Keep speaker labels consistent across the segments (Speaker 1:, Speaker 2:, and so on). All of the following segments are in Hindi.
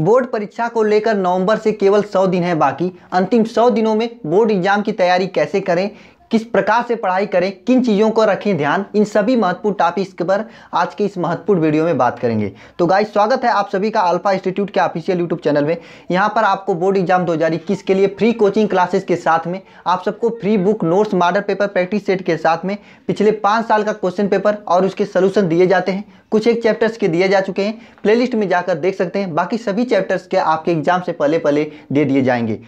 Speaker 1: बोर्ड परीक्षा को लेकर नवंबर से केवल 100 दिन है बाकी अंतिम 100 दिनों में बोर्ड एग्जाम की तैयारी कैसे करें किस प्रकार से पढ़ाई करें किन चीज़ों को रखें ध्यान इन सभी महत्वपूर्ण टॉपिक्स पर आज के इस महत्वपूर्ण वीडियो में बात करेंगे तो गाइस स्वागत है आप सभी का अल्फा इंस्टीट्यूट के ऑफिशियल यूट्यूब चैनल में यहाँ पर आपको बोर्ड एग्जाम दो हज़ार इक्कीस के लिए फ्री कोचिंग क्लासेस के साथ में आप सबको free book notes model paper practice set के साथ में पिछले पाँच साल का क्वेश्चन पेपर और उसके सलूशन दिए जाते हैं कुछ एक चैप्टर्स के दिए जा चुके हैं प्लेलिस्ट में जाकर देख सकते हैं बाकी सभी चैप्टर्स के आपके एग्जाम से पहले पहले दे दिए जाएंगे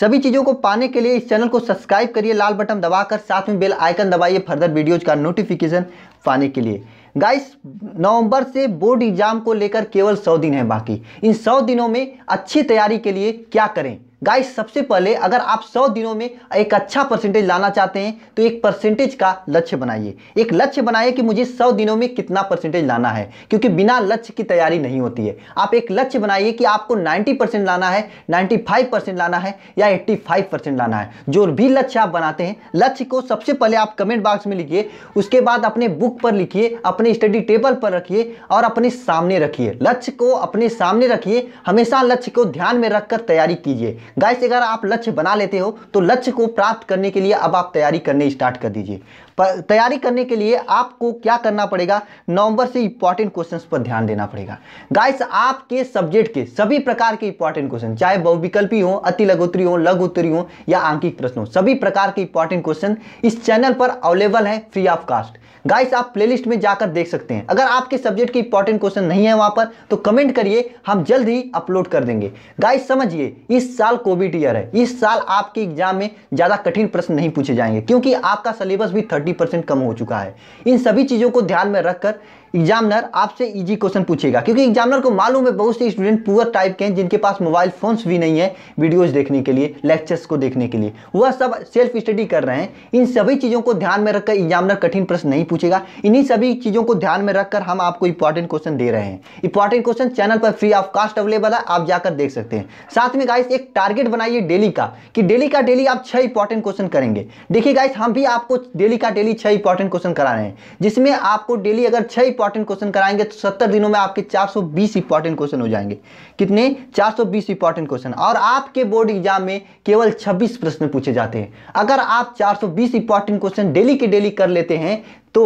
Speaker 1: सभी चीज़ों को पाने के लिए इस चैनल को सब्सक्राइब करिए लाल बटन दबाकर साथ में बेल आइकन दबाइए फर्दर वीडियोज़ का नोटिफिकेशन पाने के लिए गाइस नवंबर से बोर्ड एग्जाम को लेकर केवल सौ दिन है बाकी इन सौ दिनों में अच्छी तैयारी के लिए क्या करें गाइस सबसे पहले अगर आप 100 दिनों में एक अच्छा परसेंटेज लाना चाहते हैं तो एक परसेंटेज का लक्ष्य बनाइए एक लक्ष्य बनाइए कि मुझे 100 दिनों में कितना परसेंटेज लाना है क्योंकि बिना लक्ष्य की तैयारी नहीं होती है आप एक लक्ष्य बनाइए कि आपको 90 परसेंट लाना है 95 परसेंट लाना है या 85 परसेंट लाना है जो भी लक्ष्य आप बनाते हैं लक्ष्य को सबसे पहले आप कमेंट बॉक्स में लिखिए उसके बाद अपने बुक पर लिखिए अपने स्टडी टेबल पर रखिए और अपने सामने रखिए लक्ष्य को अपने सामने रखिए हमेशा लक्ष्य को ध्यान में रखकर तैयारी कीजिए गाइस अगर आप लक्ष्य बना लेते हो तो लक्ष्य को प्राप्त करने के लिए अब आप तैयारी करने स्टार्ट कर दीजिए तैयारी करने के लिए आपको क्या करना पड़ेगा नवंबर से इंपॉर्टेंट क्वेश्चन पर ध्यान देना पड़ेगा गाइस आपके सब्जेक्ट के सभी प्रकार के इंपॉर्टेंट क्वेश्चन चाहे बहुविकल्पी हो अति लघुत्तरी हो उत्तरी हो या आंकिक प्रश्न हो सभी प्रकार के इंपॉर्टेंट क्वेश्चन इस चैनल पर अवेलेबल है फ्री ऑफ कास्ट गाइस आप प्लेलिस्ट में जाकर देख सकते हैं अगर आपके सब्जेक्ट के इंपॉर्टेंट क्वेश्चन नहीं है वहां पर तो कमेंट करिए हम जल्द ही अपलोड कर देंगे गाइस समझिए इस साल कोविड ईयर है इस साल आपके एग्जाम में ज़्यादा कठिन प्रश्न नहीं पूछे जाएंगे क्योंकि आपका सिलेबस भी थर्टी 30 परसेंट कम हो चुका है इन सभी चीज़ों को ध्यान में रखकर एग्जामिनर आपसे इजी क्वेश्चन पूछेगा क्योंकि एग्जामिनर को मालूम है बहुत से स्टूडेंट पुअर टाइप के हैं जिनके पास मोबाइल फ़ोन्स भी नहीं है वीडियोस देखने के लिए लेक्चर्स को देखने के लिए वह सब सेल्फ स्टडी कर रहे हैं इन सभी चीज़ों को ध्यान में रखकर एग्जामिनर कठिन प्रश्न नहीं पूछेगा इन्हीं सभी चीज़ों को ध्यान में रखकर हम आपको इंपॉर्टेंट क्वेश्चन दे रहे हैं इंपॉर्टेंट क्वेश्चन चैनल पर फ्री ऑफ कास्ट अवेलेबल है आप जाकर देख सकते हैं साथ में गाइस एक टारगेट बनाइए डेली का कि डेली का डेली आप छः इंपॉर्टेंट क्वेश्चन करेंगे देखिए गाइस हम भी आपको डेली का डेली छः इंपॉर्टेंट क्वेश्चन करा रहे हैं जिसमें आपको डेली अगर छः इंपॉर्टेंट क्वेश्चन कराएंगे तो सत्तर दिनों में आपके 420 इंपॉर्टेंट क्वेश्चन हो जाएंगे कितने 420 इंपॉर्टेंट क्वेश्चन और आपके बोर्ड एग्जाम में केवल 26 प्रश्न पूछे जाते हैं अगर आप 420 इंपॉर्टेंट क्वेश्चन डेली के डेली कर लेते हैं तो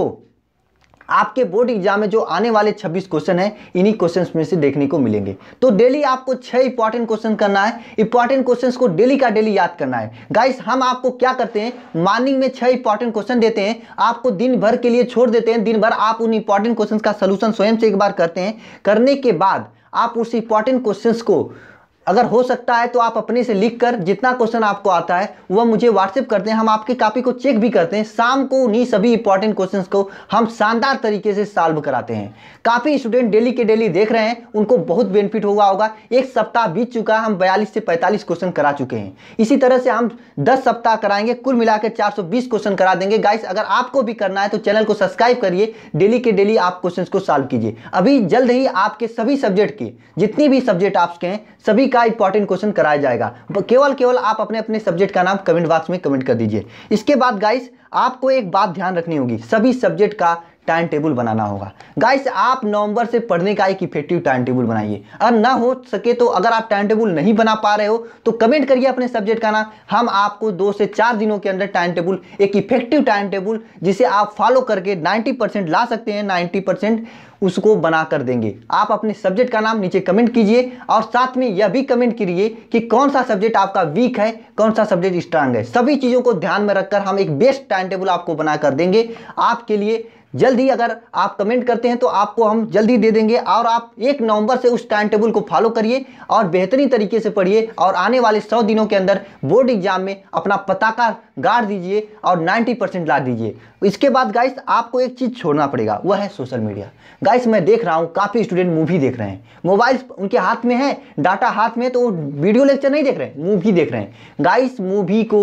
Speaker 1: आपके बोर्ड एग्जाम में जो आने वाले 26 क्वेश्चन हैं इन्हीं क्वेश्चंस में से देखने को मिलेंगे तो डेली आपको छह इंपॉर्टेंट क्वेश्चन करना है इंपॉर्टेंट क्वेश्चंस को डेली का डेली याद करना है गाइस हम आपको क्या करते हैं मॉर्निंग में छह इंपॉर्टेंट क्वेश्चन देते हैं आपको दिन भर के लिए छोड़ देते हैं दिन भर आप उन इंपॉर्टेंट क्वेश्चन का सोल्यूशन स्वयं से एक बार करते हैं करने के बाद आप उस इंपॉर्टेंट क्वेश्चन को अगर हो सकता है तो आप अपने से लिख कर जितना क्वेश्चन आपको आता है वह मुझे व्हाट्सएप करते हैं हम आपकी कापी को चेक भी करते हैं शाम को उन्हीं सभी इंपॉर्टेंट क्वेश्चन को हम शानदार तरीके से सॉल्व कराते हैं काफ़ी स्टूडेंट डेली के डेली देख रहे हैं उनको बहुत बेनिफिट हुआ होगा एक सप्ताह बीत चुका है हम बयालीस से पैंतालीस क्वेश्चन करा चुके हैं इसी तरह से हम दस सप्ताह कराएंगे कुल मिलाकर चार क्वेश्चन करा देंगे गाइस अगर आपको भी करना है तो चैनल को सब्सक्राइब करिए डेली के डेली आप क्वेश्चन को सॉल्व कीजिए अभी जल्द ही आपके सभी सब्जेक्ट के जितने भी सब्जेक्ट आपके हैं सभी का इंपॉर्टेंट क्वेश्चन कराया जाएगा केवल केवल आप अपने अपने सब्जेक्ट का नाम कमेंट बॉक्स में कमेंट कर दीजिए इसके बाद गाइस आपको एक बात ध्यान रखनी होगी सभी सब्जेक्ट का टाइम टेबल बनाना होगा गाइस आप नवंबर से पढ़ने का एक इफेक्टिव टाइम टेबल बनाइए अगर ना हो सके तो अगर आप टाइम टेबल नहीं बना पा रहे हो तो कमेंट करिए अपने सब्जेक्ट का नाम हम आपको दो से चार दिनों के अंदर टाइम टेबल एक इफेक्टिव टाइम टेबल जिसे आप फॉलो करके नाइन्टी ला सकते हैं नाइन्टी उसको बना कर देंगे आप अपने सब्जेक्ट का नाम नीचे कमेंट कीजिए और साथ में यह भी कमेंट करिए कि कौन सा सब्जेक्ट आपका वीक है कौन सा सब्जेक्ट स्ट्रांग है सभी चीज़ों को ध्यान में रखकर हम एक बेस्ट टाइम टेबल आपको बना कर देंगे आपके लिए जल्द ही अगर आप कमेंट करते हैं तो आपको हम जल्दी दे देंगे और आप एक नवंबर से उस टाइम टेबल को फॉलो करिए और बेहतरीन तरीके से पढ़िए और आने वाले सौ दिनों के अंदर बोर्ड एग्जाम में अपना पताका गाड़ दीजिए और 90 परसेंट ला दीजिए इसके बाद गाइस आपको एक चीज़ छोड़ना पड़ेगा वह है सोशल मीडिया गाइस मैं देख रहा हूँ काफ़ी स्टूडेंट मूवी देख रहे हैं मोबाइल उनके हाथ में है डाटा हाथ में तो वीडियो लेक्चर नहीं देख रहे हैं मूवी देख रहे हैं गाइस मूवी को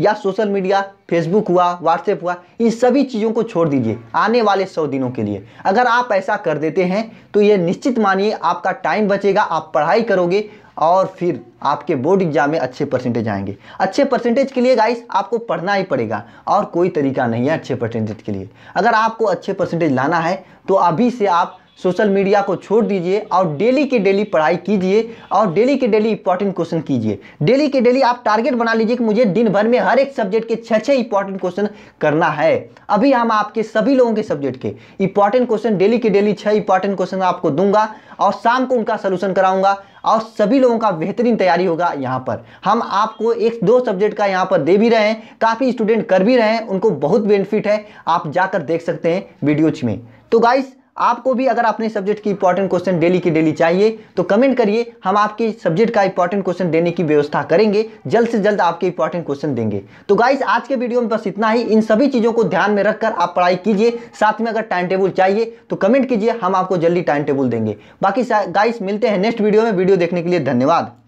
Speaker 1: या सोशल मीडिया फेसबुक हुआ व्हाट्सएप हुआ इन सभी चीज़ों को छोड़ दीजिए आने वाले सौ दिनों के लिए अगर आप ऐसा कर देते हैं तो ये निश्चित मानिए आपका टाइम बचेगा आप पढ़ाई करोगे और फिर आपके बोर्ड एग्जाम में अच्छे परसेंटेज आएंगे अच्छे परसेंटेज के लिए गाइस आपको पढ़ना ही पड़ेगा और कोई तरीका नहीं है अच्छे परसेंटेज के लिए अगर आपको अच्छे परसेंटेज लाना है तो अभी से आप सोशल मीडिया को छोड़ दीजिए और डेली के डेली पढ़ाई कीजिए और डेली के डेली इंपॉर्टेंट क्वेश्चन कीजिए डेली के डेली आप टारगेट बना लीजिए कि मुझे दिन भर में हर एक सब्जेक्ट के छः छः इंपॉर्टेंट क्वेश्चन करना है अभी हम आपके सभी लोगों के सब्जेक्ट के इंपॉर्टेंट क्वेश्चन डेली के डेली छः इंपॉर्टेंट क्वेश्चन आपको दूंगा और शाम को उनका सोल्यूशन कराऊंगा और सभी लोगों का बेहतरीन तैयारी होगा यहाँ पर हम आपको एक दो सब्जेक्ट का यहाँ पर दे भी रहे हैं काफ़ी स्टूडेंट कर भी रहे हैं उनको बहुत बेनिफिट है आप जाकर देख सकते हैं वीडियोज में तो गाइस आपको भी अगर अपने सब्जेक्ट की इंपॉर्टेंट क्वेश्चन डेली की डेली चाहिए तो कमेंट करिए हम आपके सब्जेक्ट का इंपॉर्टेंट क्वेश्चन देने की व्यवस्था करेंगे जल्द से जल्द आपके इंपॉर्टेंट क्वेश्चन देंगे तो गाइस आज के वीडियो में बस इतना ही इन सभी चीज़ों को ध्यान में रखकर आप पढ़ाई कीजिए साथ में अगर टाइम टेबल चाहिए तो कमेंट कीजिए हम आपको जल्दी टाइम टेबल देंगे बाकी गाइस मिलते हैं नेक्स्ट वीडियो में वीडियो देखने के लिए धन्यवाद